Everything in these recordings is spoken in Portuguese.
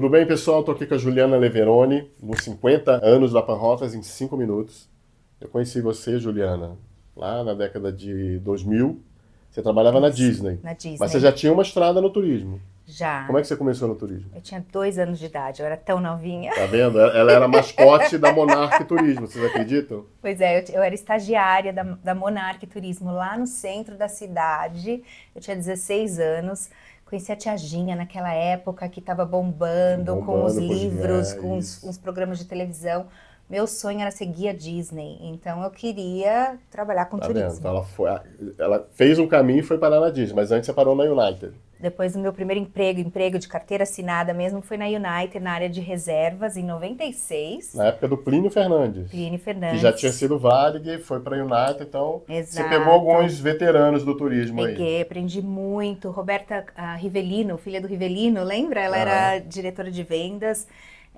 Tudo bem, pessoal? Estou aqui com a Juliana Leveroni, nos 50 anos da Panrotas em 5 minutos. Eu conheci você, Juliana, lá na década de 2000. Você trabalhava na Disney. Na Disney. Mas você já tinha uma estrada no turismo. Já. Como é que você começou no turismo? Eu tinha dois anos de idade, eu era tão novinha. Tá vendo? Ela era mascote da Monarque Turismo, vocês acreditam? Pois é, eu, era estagiária da, da Monarque Turismo lá no centro da cidade. Eu tinha 16 anos. Conheci a Tiaginha naquela época que estava bombando, bombando, com os livros, com os, os, programas de televisão. Meu sonho era seguir a Disney, então eu queria trabalhar com tá turismo. Vendo? ela, foi, ela fez um caminho e foi parar na Disney, mas antes você parou na United. Depois do meu primeiro emprego, emprego de carteira assinada mesmo, foi na United, na área de reservas, em 96. Na época do Plínio Fernandes. Plínio Fernandes. Que já tinha sido Varig, foi para a United, então Exato. você pegou alguns veteranos do turismo Peguei, aí. Peguei, aprendi muito. Roberta Rivelino, filha do Rivelino, lembra? Ela ah. era diretora de vendas.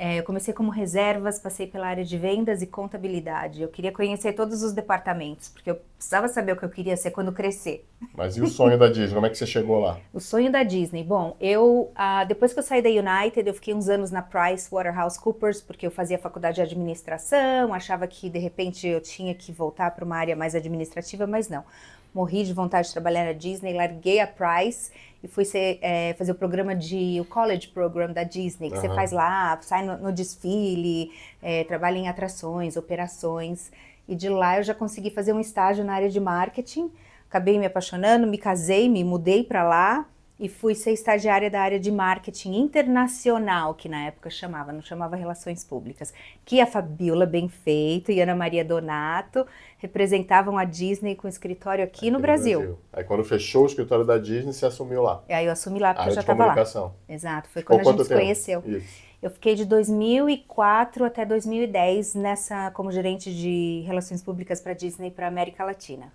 É, eu comecei como reservas, passei pela área de vendas e contabilidade. Eu queria conhecer todos os departamentos, porque eu precisava saber o que eu queria ser quando crescer. Mas e o sonho da Disney? Como é que você chegou lá? O sonho da Disney. Bom, eu ah, depois que eu saí da United, eu fiquei uns anos na Price Waterhouse Coopers porque eu fazia faculdade de administração, achava que de repente eu tinha que voltar para uma área mais administrativa, mas não. Morri de vontade de trabalhar na Disney, larguei a Price e fui ser, é, fazer o programa de o college program da Disney que uhum. você faz lá, sai no, no desfile, é, trabalha em atrações, operações. E de lá eu já consegui fazer um estágio na área de marketing. Acabei me apaixonando, me casei, me mudei para lá e fui ser estagiária da área de marketing internacional, que na época chamava, não chamava Relações Públicas, que a Fabiola Benfeito e Ana Maria Donato representavam a Disney com escritório aqui, aqui no, Brasil. Brasil. Aí quando fechou o escritório da Disney, você assumiu lá. E aí eu assumi lá, porque eu já estava lá. comunicação. Exato, foi quando Ou a gente se conheceu. Isso. Eu fiquei de 2004 até 2010 nessa como gerente de relações públicas para Disney para América Latina.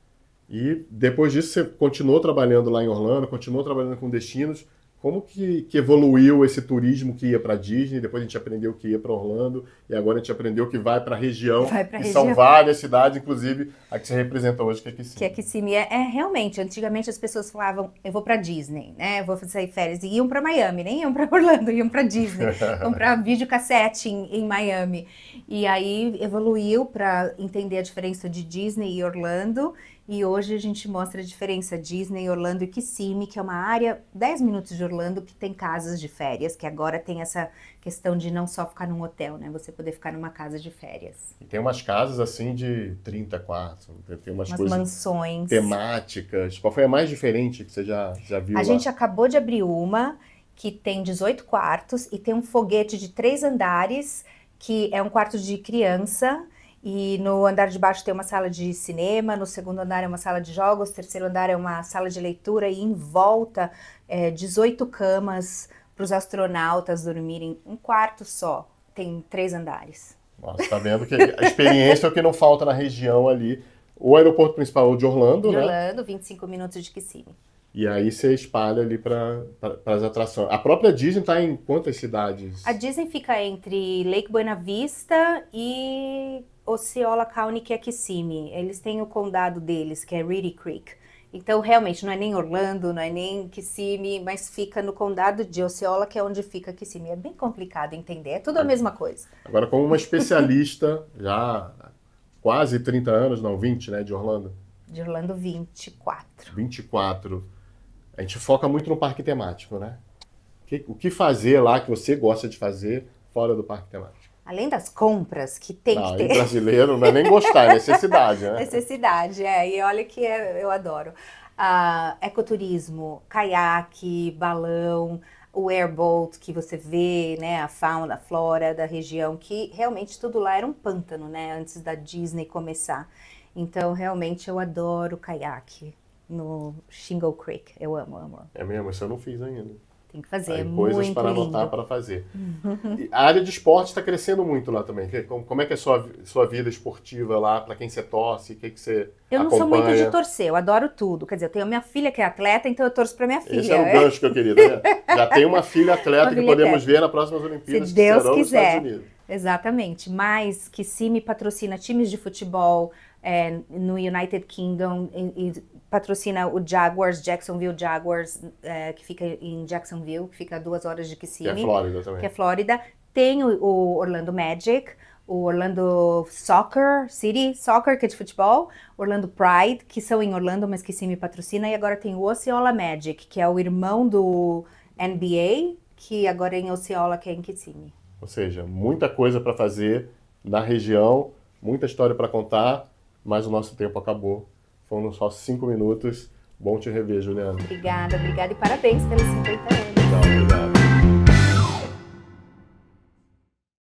E depois disso você continuou trabalhando lá em Orlando, continuou trabalhando com destinos, como que, que evoluiu esse turismo que ia para Disney, depois a gente aprendeu que ia para Orlando, e agora a gente aprendeu que vai para a região, que são várias cidades, inclusive a que você representa hoje, que é Kissimmee. Que é Kissimmee. É, é realmente, antigamente as pessoas falavam, eu vou para Disney, né, eu vou fazer férias, e iam para Miami, nem iam para Orlando, iam para Disney, comprar videocassete em, em Miami. E aí evoluiu para entender a diferença de Disney e Orlando, e hoje a gente mostra a diferença Disney, Orlando e Kissimmee, que é uma área 10 minutos de Orlando que tem casas de férias, que agora tem essa questão de não só ficar num hotel, né? Você poder ficar numa casa de férias. E tem umas casas assim de 30 quartos, tem umas, umas coisas mansões temáticas. Qual foi a mais diferente que você já, já viu? A lá? gente acabou de abrir uma que tem 18 quartos e tem um foguete de três andares, que é um quarto de criança e no andar de baixo tem uma sala de cinema, no segundo andar é uma sala de jogos, terceiro andar é uma sala de leitura e em volta é, 18 camas para os astronautas dormirem. Um quarto só, tem três andares. Nossa, tá vendo que a experiência é o que não falta na região ali. O aeroporto principal é de Orlando, de né? Orlando, 25 minutos de Kissimmee. E aí você espalha ali para as atrações. A própria Disney está em quantas cidades? A Disney fica entre Lake Buena Vista e Osceola County, que é Kissimmee. Eles têm o condado deles, que é Reedy Creek. Então, realmente, não é nem Orlando, não é nem Kissimmee, mas fica no condado de Osceola, que é onde fica Kissimmee. É bem complicado entender, é tudo a é. mesma coisa. Agora, como uma especialista, já quase 30 anos, não, 20, né, de Orlando? De Orlando, 24. 24. A gente foca muito no parque temático, né? O que fazer lá que você gosta de fazer fora do parque temático? Além das compras que tem não, que ter. brasileiro não é nem gostar, é necessidade, né? Necessidade, é. E olha que é, eu adoro. Uh, ecoturismo, caiaque, balão, o airboat que você vê, né? A fauna, a flora da região, que realmente tudo lá era um pântano, né? Antes da Disney começar. Então, realmente, eu adoro caiaque no Shingle Creek. Eu amo, amo. É mesmo? Isso eu não fiz ainda. Tem que fazer, é Aí, é coisas para anotar para fazer. Uhum. E a área de esporte está crescendo muito lá também. Como é que é a sua, sua vida esportiva lá? Para quem você torce? O que, que você Eu não acompanha? sou muito de torcer, eu adoro tudo. Quer dizer, eu tenho minha filha que é atleta, então eu torço para minha filha. Esse é o gancho que eu queria, né? Já tem uma filha atleta uma que filha é. podemos atleta. ver na próximas Olimpíadas. Se Deus quiser. Exatamente. Mas que Simi patrocina times de futebol é, no United Kingdom e, e, patrocina o Jaguars, Jacksonville Jaguars, é, que fica em Jacksonville, que fica a duas horas de Kissimmee. Que é Flórida também. Que é Flórida. Tem o, o Orlando Magic, o Orlando Soccer City, Soccer, que é de futebol, Orlando Pride, que são em Orlando, mas que sim me patrocina, e agora tem o Osceola Magic, que é o irmão do NBA, que agora é em Osceola, que é em Kissimmee. Ou seja, muita coisa para fazer na região, muita história para contar, mas o nosso tempo acabou. Foram só cinco minutos. Bom te rever, Juliana. Obrigada, obrigada e parabéns pelos 50 anos. Então, obrigado.